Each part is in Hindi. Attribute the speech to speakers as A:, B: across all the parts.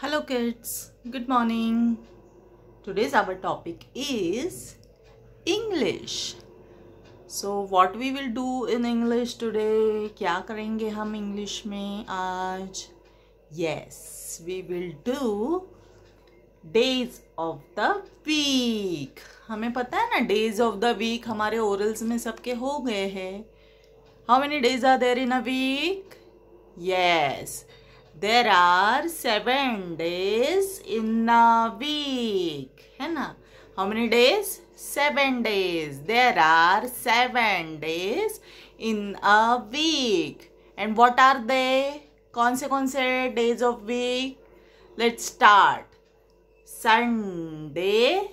A: hello kids good morning today's our topic is english so what we will do in english today क्या करेंगे हम english में आज yes we will do days of the week हमें पता है ना days of the week हमारे orals में सबके हो गए हैं how many days are there in a week yes there are seven days in a week है ना how many days seven days there are seven days in a week and what are they कौन से कौन से days of week let's start Sunday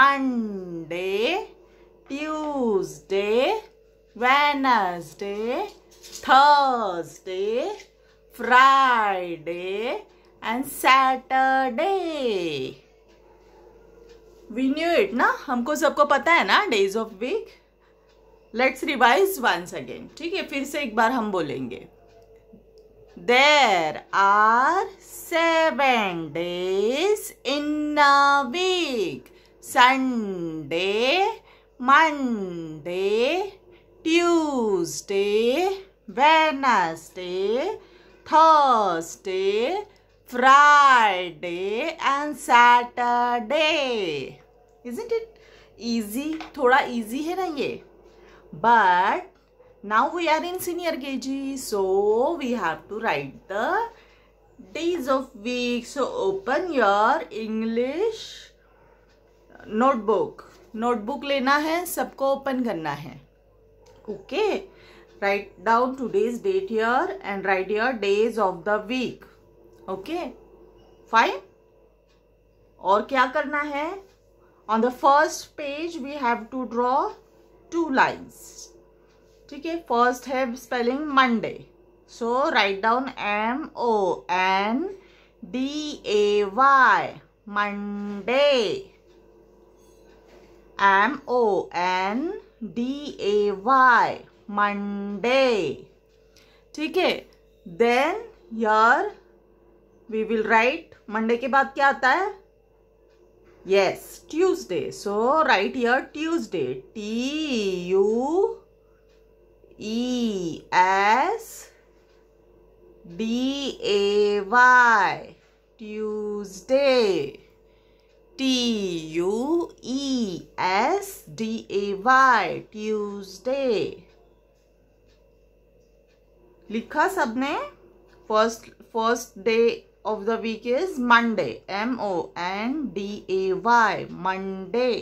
A: Monday Tuesday Wednesday Thursday Friday and Saturday. We knew it ना हमको सबको पता है ना days of week. Let's revise once again. ठीक है फिर से एक बार हम बोलेंगे There are seven days in a week. Sunday, Monday, Tuesday, Wednesday, Thursday, Friday and Saturday. Isn't it easy? थोड़ा easy है ना ये But now we are in senior KG so we have to write the days of week. So open your English notebook. Notebook लेना है सबको open करना है okay? write down today's date here and write here days of the week okay fine or kya karna hai on the first page we have to draw two lines okay first have spelling monday so write down m o n d a y monday m o n d a y Monday ठीक है then here we will write Monday के बाद क्या आता है yes Tuesday so write here Tuesday T U E S D A Y Tuesday T U E S D A Y Tuesday लिखा सबने first first day of the week is Monday M O N D A Y Monday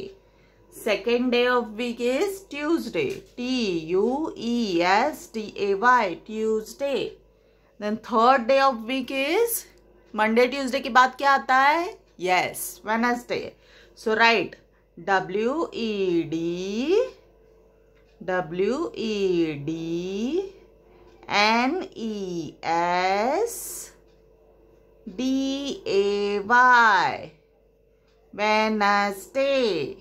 A: second day of week is Tuesday T U E S T A Y Tuesday then third day of week is Monday Tuesday के बाद क्या आता है yes Wednesday so write W E D W E D N E S D A Y Wednesday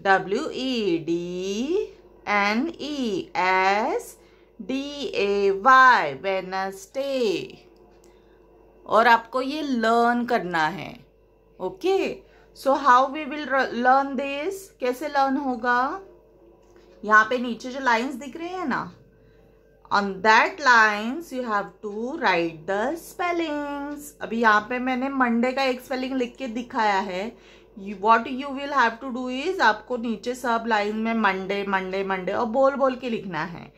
A: W E D N E S D A Y Wednesday और आपको ये लर्न करना है okay so how we will learn this कैसे लर्न होगा यहाँ पे नीचे जो लाइंस दिख रहे हैं ना on that lines you have to write the spellings अभी यहाँ पे मैंने मंडे का एक स्पेलिंग लिख के दिखाया है what you will have to do is आपको नीचे सब लाइन में मंडे मंडे मंडे और बोल बोल के लिखना है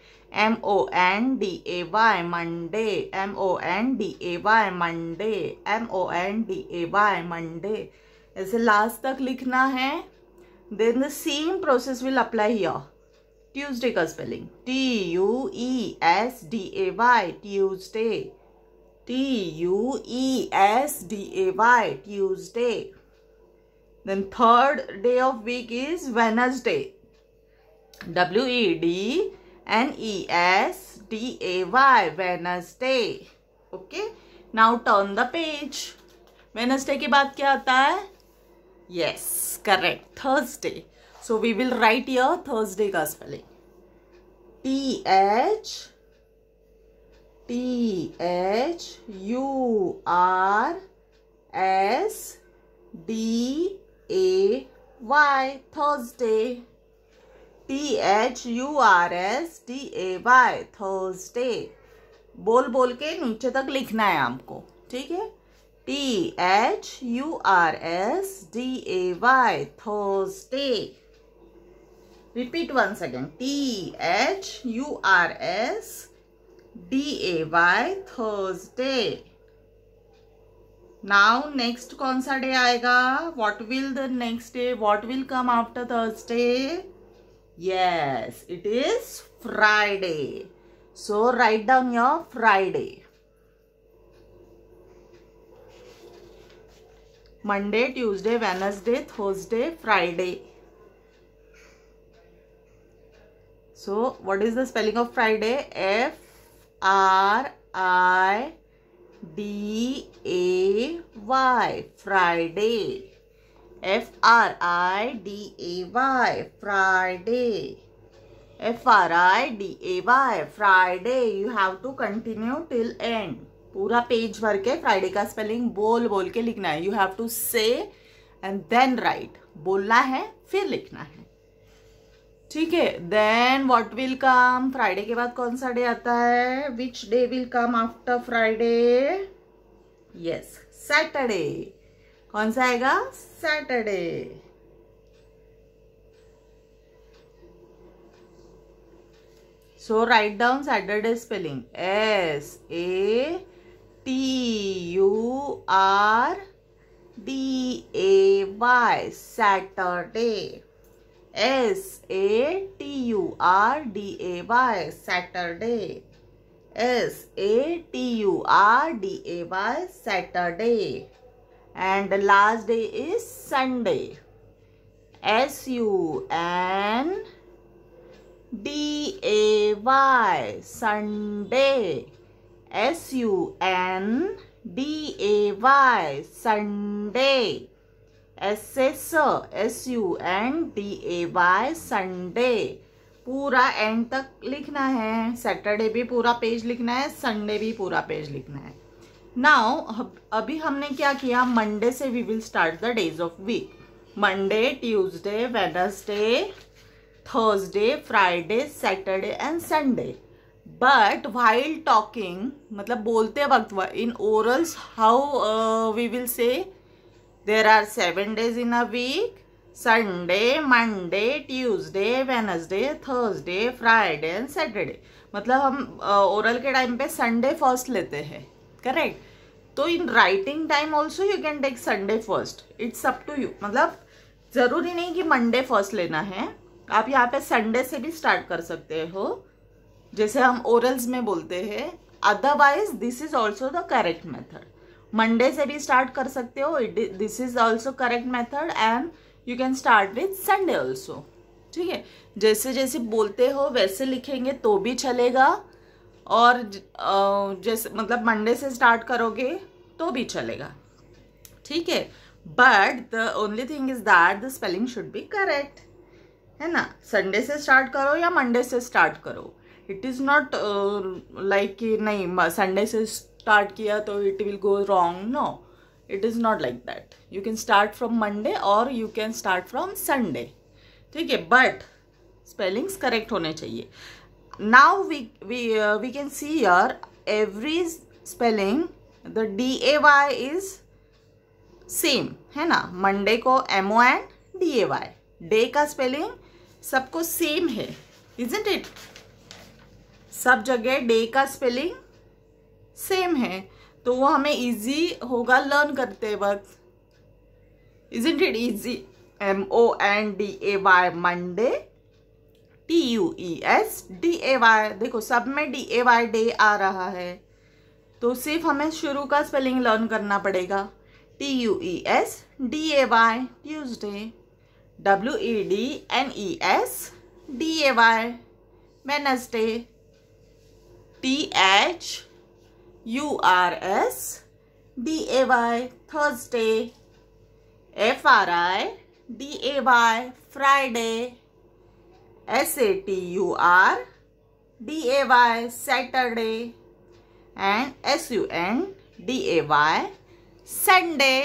A: M O N D A Y Monday M O N D A Y Monday M O N D A Y Monday ऐसे लास्ट तक लिखना है then the same process will apply here Tuesday का spelling T U E S D A Y Tuesday T U E S D A Y Tuesday then third day of week is Wednesday W E D N E S D A Y Wednesday okay now turn the page Wednesday के बाद क्या आता है yes correct Thursday So we will write here Thursday ka spelling. T H T H U R S D A Y Thursday. T H U R S D A Y Thursday. बोल बोल के नीचे तक लिखना है आपको ठीक है T H U R S D A Y Thursday Repeat once again. T-H-U-R-S-D-A-Y Thursday. Now next कौन What will the next day? What will come after Thursday? Yes, it is Friday. So write down your Friday. Monday, Tuesday, Wednesday, Thursday, Friday. So what is the spelling of Friday? F R I D A Y. Friday. F R I D A Y. Friday. F R I D A Y. Friday. You have to continue till end. पूरा पेज भर के फ्राइडे का स्पेलिंग बोल बोल के लिखना है you have to say and then write बोलना है फिर लिखना है ठीक है then what will come Friday के बाद कौन सा डे आता है which day will come after Friday yes Saturday कौन सा आएगा Saturday so write down Saturday spelling S A T U R D A Y Saturday S A T U R D A Y Saturday S A T U R D A Y Saturday and the last day is Sunday S U N D A Y Sunday S U N D A Y Sunday S S S U N D A Y Sunday पूरा एंड तक लिखना है सैटरडे भी पूरा पेज लिखना है संडे भी पूरा पेज लिखना है नाउ अभी हमने क्या किया मंडे से we will start the days of week Monday Tuesday Wednesday Thursday Friday Saturday and Sunday but while talking मतलब बोलते वक्त in orals how we will say There are seven days in a week. Sunday Monday Tuesday Wednesday Thursday Friday and Saturday मतलब हम ओरल के टाइम पे संडे फर्स्ट लेते हैं करेक्ट तो in writing time also you can take Sunday first it's up to you मतलब ज़रूरी नहीं कि मंडे फर्स्ट लेना है आप यहाँ पे संडे से भी स्टार्ट कर सकते हो जैसे हम ओरल्स में बोलते हैं otherwise this is also the correct method Monday से भी स्टार्ट कर सकते हो it this is also correct method and you can start with Sunday also ठीक है जैसे जैसे बोलते हो वैसे लिखेंगे तो भी चलेगा और जैसे मतलब मंडे से स्टार्ट करोगे तो भी चलेगा ठीक है but the only thing is that the spelling should be correct है ना संडे से स्टार्ट करो या मंडे से स्टार्ट करो इट इज़ नॉट लाइक कि नहीं संडे से स्टार्ट किया तो it will go wrong no it is not like that you can start from Monday और you can start from Sunday ठीक है बट स्पेलिंग्स करेक्ट होने चाहिए now we we we can see यर every spelling the D A Y is same है ना मंडे को M O N D A Y day का स्पेलिंग सबको सेम है इजेंट इट सब जगह डे का स्पेलिंग सेम है तो वो हमें इजी होगा लर्न करते वक्त is it it easy M O N D A Y Monday T U E S D A Y देखो सब में डी ए वाई डे आ रहा है तो सिर्फ हमें शुरू का स्पेलिंग लर्न करना पड़ेगा T U E S D A Y Tuesday W E D N E S D A Y Wednesday T H U R S D A Y Thursday F R I D A Y Friday S A T U R D A Y Saturday and S U N D A Y Sunday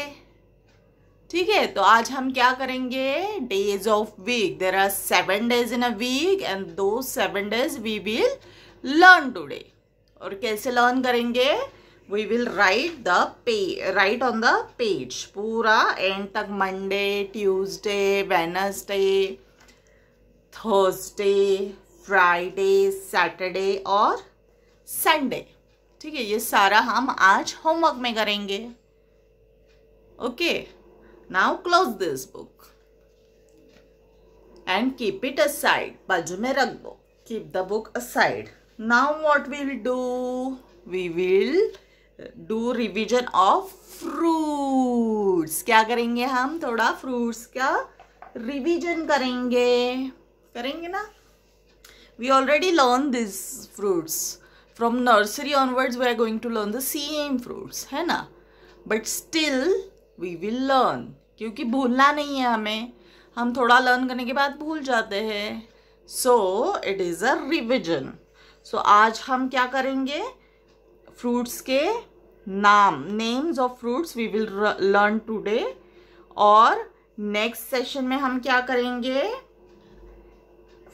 A: ठीक है तो आज हम क्या करेंगे days of week there are seven days in a week and दो seven days we will learn today और कैसे लर्न करेंगे वी विल राइट द पे राइट ऑन द पेज पूरा एंड तक Monday Tuesday Wednesday Thursday Friday Saturday और संडे ठीक है ये सारा हम आज होमवर्क में करेंगे okay now close this book and keep it aside बाजू में रख दो keep the book aside now what we will do we will do revision of fruits क्या करेंगे हम थोड़ा fruits का revision करेंगे करेंगे ना we already learned these fruits from nursery onwards we are going to learn the same fruits है ना but still we will learn क्योंकि भूलना नहीं है हमें हम थोड़ा लर्न करने के बाद भूल जाते हैं so it is a revision so so, आज हम क्या करेंगे फ्रूट्स के नाम names of fruits we will learn today और नेक्स्ट सेशन में हम क्या करेंगे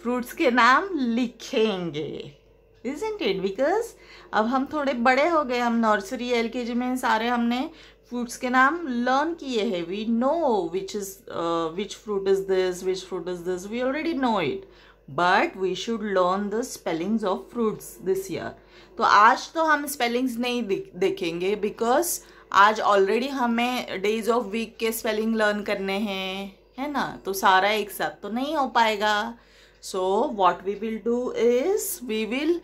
A: फ्रूट्स के नाम लिखेंगे इजेंट इट बिकॉज अब हम थोड़े बड़े हो गए हम नर्सरी एल के जी में सारे हमने फ्रूट्स के नाम लर्न किए हैं we know which is which fruit is this which fruit is this we already know it but we should learn the spellings of fruits this year तो आज तो हम स्पेलिंग्स नहीं देखेंगे बिकॉज आज ऑलरेडी हमें डेज ऑफ वीक के स्पेलिंग लर्न करने हैं है ना तो सारा एक साथ तो नहीं हो पाएगा so what we will do is we will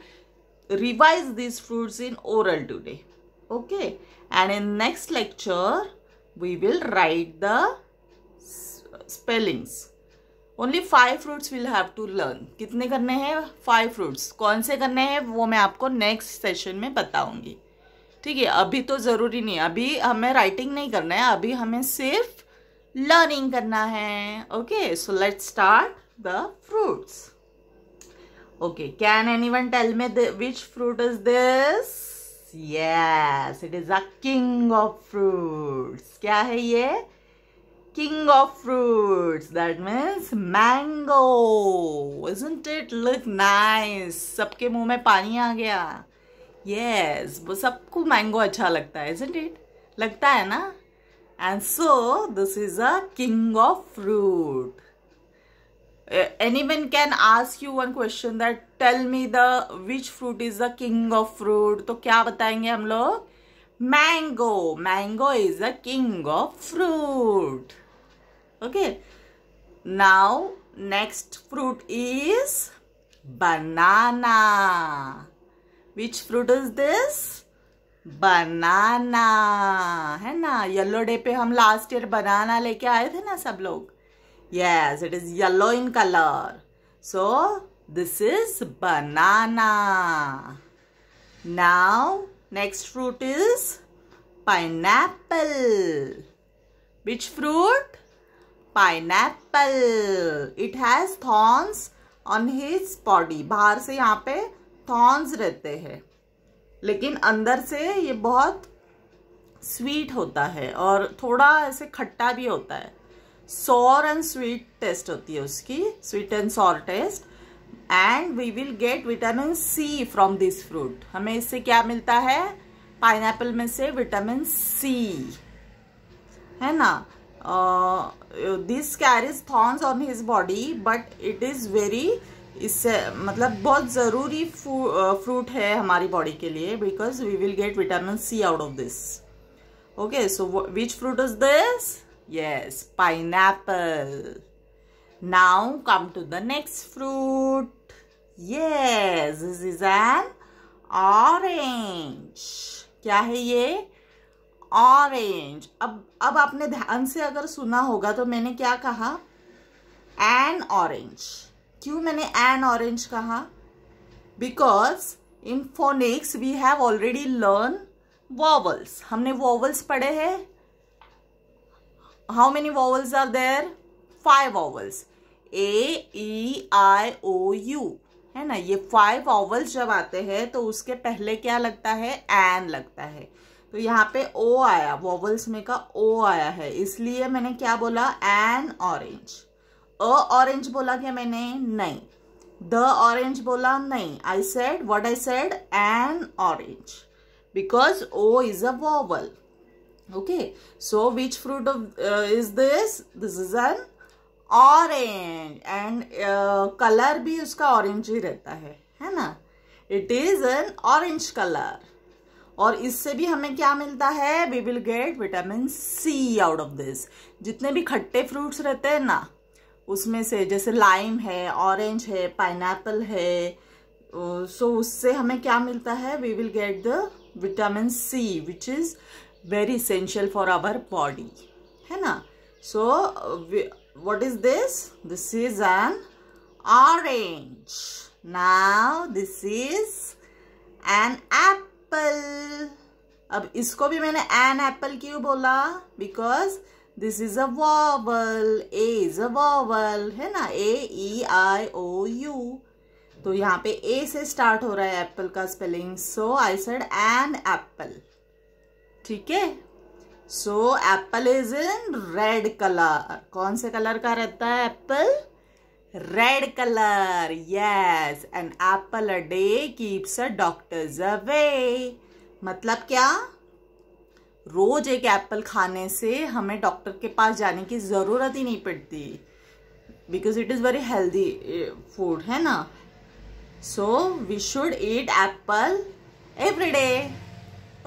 A: revise this fruits in oral today okay and in next lecture we will write the spellings only five fruits will have to learn कितने करने हैं फाइव फ्रूट्स कौन से करने हैं वो मैं आपको नेक्स्ट सेशन में बताऊंगी ठीक है अभी तो ज़रूरी नहीं अभी हमें राइटिंग नहीं करना है अभी हमें सिर्फ लर्निंग करना है okay so let start the fruits okay can any one tell me which fruit is this yes it is a king of fruits क्या है ये king of fruits that means mango isn't it look nice sabke muh mein pani aa gaya yes wo sabko mango acha lagta hai isn't it lagta hai na and so this is a king of fruit anyone can ask you one question that tell me the which fruit is the king of fruit to kya batayenge hum log mango mango is the king of fruit okay now next fruit is banana which fruit is this banana hai na yellow day pe hum last year banana leke aaye the na sab log yes it is yellow in color so this is banana now next fruit is pineapple which fruit pineapple it has thorns on his body बाहर से यहाँ पे थॉर्न्स रहते हैं लेकिन अंदर से ये बहुत स्वीट होता है और थोड़ा ऐसे खट्टा भी होता है सॉर एंड स्वीट टेस्ट होती है उसकी sweet and sour taste and we will get vitamin C from this fruit हमें इससे क्या मिलता है पाइनएप्पल में से विटामिन सी है ना this carries thorns on his body but it is very इससे मतलब बहुत ज़रूरी फ्रूट uh, है हमारी बॉडी के लिए because we will get vitamin C out of this okay so which fruit is this yes apple now come to the next fruit yes this is an orange क्या है ये ऑरेंज अब अब आपने ध्यान से अगर सुना होगा तो मैंने क्या कहा एन ऑरेंज क्यों मैंने एन ऑरेंज कहा because in phonics we have already learn vowels हमने वॉवल्स पढ़े हैं how many vowels are there five vowels A E I O U है ना ये फाइव वॉवल्स जब आते हैं तो उसके पहले क्या लगता है एन लगता है तो यहाँ पे ओ आया वॉवल्स में का ओ आया है इसलिए मैंने क्या बोला एन ऑरेंज अ ऑरेंज बोला क्या मैंने नहीं द ऑरेंज बोला नहीं I said what I said an orange because O is a vowel okay so which fruit of is this this is an orange and colour भी उसका ऑरेंज ही रहता है है ना it is an orange colour और इससे भी हमें क्या मिलता है we will get vitamin C out of this जितने भी खट्टे फ्रूट्स रहते हैं ना उसमें से जैसे लाइम है ऑरेंज है पाइनएप्पल है सो so उससे हमें क्या मिलता है we will get the vitamin C which is very essential for our body है ना so what is this this is an orange now this is an apple apple अब इसको भी मैंने एन एप्पल क्यों बोला because this is a vowel A is a vowel है ना ए ई आई ओ यू तो यहाँ पे ए से स्टार्ट हो रहा है एप्पल का spelling so I said an apple ठीक है so apple is in red colour कौन से कलर का रहता है apple red colour yes an apple a day keeps a doctors away मतलब क्या रोज एक एप्पल खाने से हमें डॉक्टर के पास जाने की ज़रूरत ही नहीं पड़ती because it is very healthy food है ना so we should eat apple every day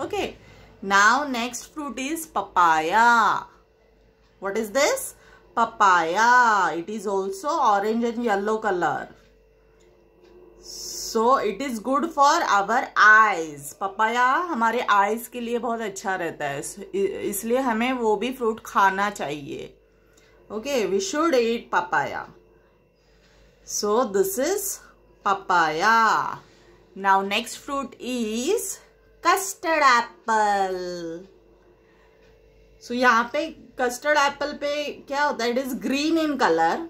A: okay now next fruit is papaya what is this papaya it is also orange and yellow color so it is good for our eyes papaya हमारे आइज के लिए बहुत अच्छा रहता है इसलिए हमें वो भी फ्रूट खाना चाहिए okay we should eat papaya so this is papaya now next fruit is custard apple so यहाँ पे कस्टर्ड एप्पल पे क्या होता है it is green in colour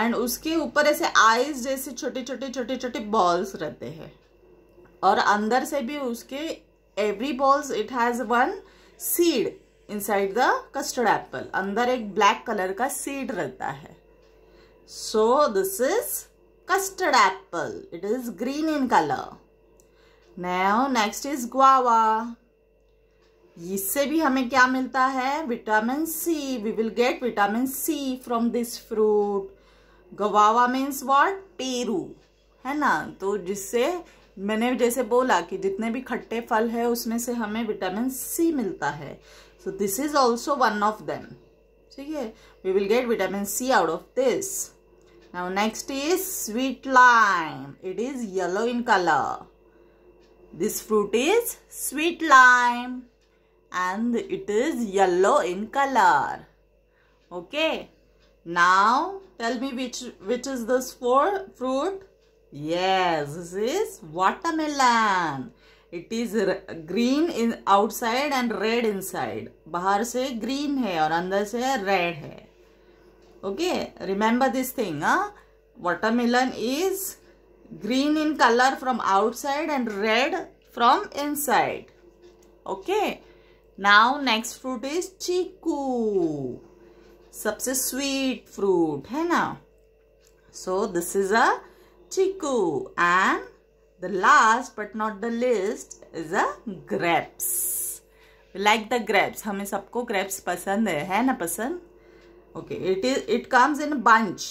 A: and उसके ऊपर ऐसे आइज जैसे छोटे छोटे छोटे छोटे बॉल्स रहते हैं और अंदर से भी उसके every balls it has one seed inside the custard apple अंदर एक ब्लैक कलर का सीड रहता है so this is custard apple it is green in colour next is guava इससे भी हमें क्या मिलता है vitamin C we will get vitamin C from this fruit guava means what पेरू है ना तो जिससे मैंने जैसे बोला कि जितने भी खट्टे फल है उसमें से हमें विटामिन सी मिलता है so this is also one of them ठीक है we will get vitamin C out of this now next is sweet lime it is yellow in colour this fruit is sweet lime and it is yellow in color okay now tell me which which is this for fruit yes this is watermelon it is green in outside and red inside bahar se green hai aur andar se red hai okay remember this thing huh? watermelon is green in color from outside and red from inside okay Now, next fruit is chiku, सबसे sweet fruit है ना So this is a chiku and the last but not the least is a grapes like the grapes हमें सबको grapes पसंद है है ना पसंद okay it is it comes in bunch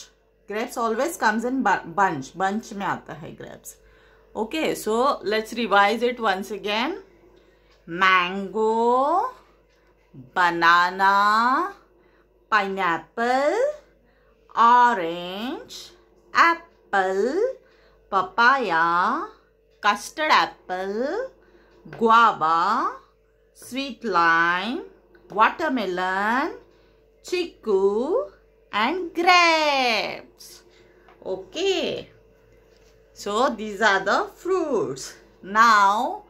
A: grapes always comes in bunch bunch में आता है grapes okay so let's revise it once again mango, banana, pineapple, orange, apple, papaya, custard apple, guava, sweet lime, watermelon, chiku and grapes. Okay. So these are the fruits. Now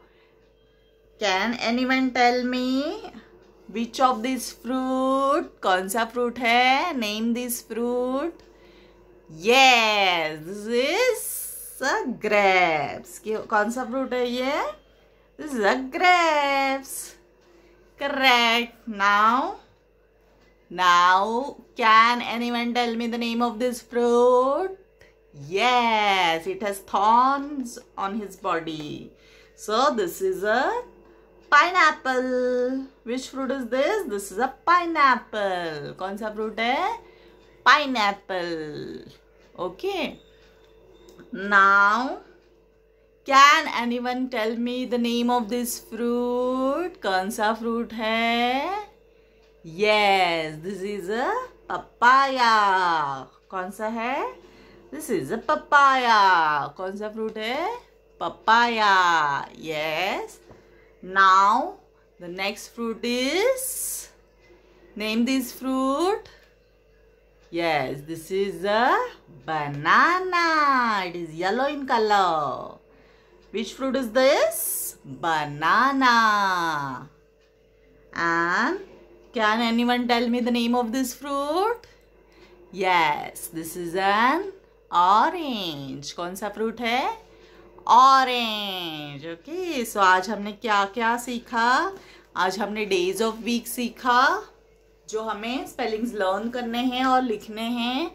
A: can anyone tell me which of this fruit? कौन सा fruit है? Name this fruit. Yes, this is a grapes. कौन सा fruit है ये? This is a grapes. Correct. Now, now can anyone tell me the name of this fruit? Yes, it has thorns on his body. So this is a pineapple which fruit is this this is a pineapple कौन सा फ्रूट है pineapple okay now can any one tell me the name of this fruit कौन सा फ्रूट है yes this is a papaya कौन सा है दिस इज अ पपाया कौन सा फ्रूट है papaya yes Now, the next fruit is, name this fruit. Yes, this is a banana. It is yellow in color. Which fruit is this? Banana. And can anyone tell me the name of this fruit? Yes, this is an orange. कौन सा fruit है ऑरेंज ओके सो आज हमने क्या क्या सीखा आज हमने डेज ऑफ वीक सीखा जो हमें स्पेलिंग्स लर्न करने हैं और लिखने हैं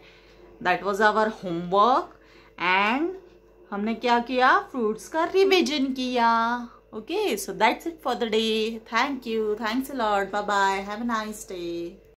A: that was our homework and हमने क्या किया फ्रूट्स का रिविजन किया okay so that's it for the day thank you thanks Lord bye bye have a nice day